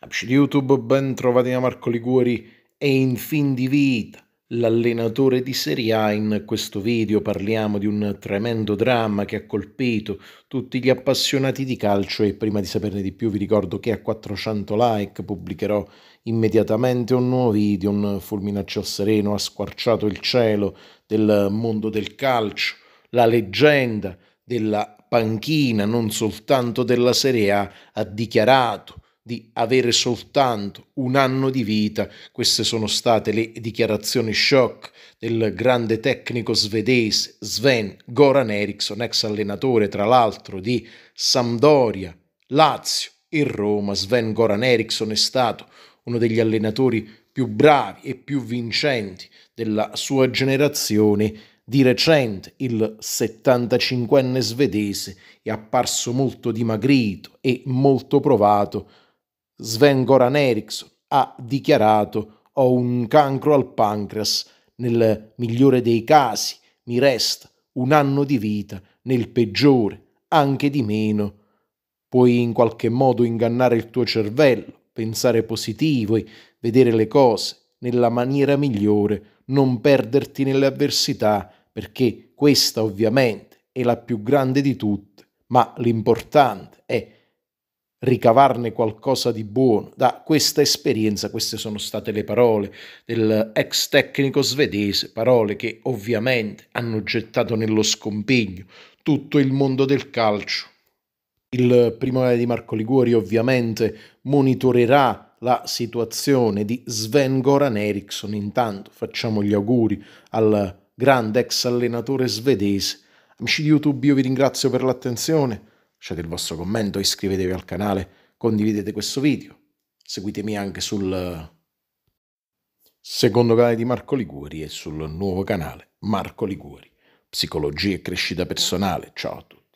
Amici di YouTube, ben trovati da Marco Liguori e in fin di vita l'allenatore di Serie A. In questo video parliamo di un tremendo dramma che ha colpito tutti gli appassionati di calcio e prima di saperne di più vi ricordo che a 400 like pubblicherò immediatamente un nuovo video, un fulminaccio sereno ha squarciato il cielo del mondo del calcio, la leggenda della panchina, non soltanto della Serie A, ha dichiarato di avere soltanto un anno di vita. Queste sono state le dichiarazioni shock del grande tecnico svedese Sven Goran Eriksson, ex allenatore tra l'altro di Sampdoria, Lazio e Roma. Sven Goran Eriksson è stato uno degli allenatori più bravi e più vincenti della sua generazione. Di recente il 75enne svedese è apparso molto dimagrito e molto provato Sven Goran Eriksson ha dichiarato ho un cancro al pancreas, nel migliore dei casi mi resta un anno di vita, nel peggiore anche di meno. Puoi in qualche modo ingannare il tuo cervello, pensare positivo e vedere le cose nella maniera migliore, non perderti nelle avversità, perché questa ovviamente è la più grande di tutte, ma l'importante è ricavarne qualcosa di buono da questa esperienza. Queste sono state le parole dell'ex tecnico svedese, parole che ovviamente hanno gettato nello scompegno tutto il mondo del calcio. Il primavera di Marco Liguori ovviamente monitorerà la situazione di Sven Goran Eriksson. Intanto facciamo gli auguri al grande ex allenatore svedese. Amici di YouTube, io vi ringrazio per l'attenzione lasciate il vostro commento, iscrivetevi al canale, condividete questo video, seguitemi anche sul secondo canale di Marco Liguori e sul nuovo canale Marco Liguori, Psicologia e Crescita Personale. Ciao a tutti.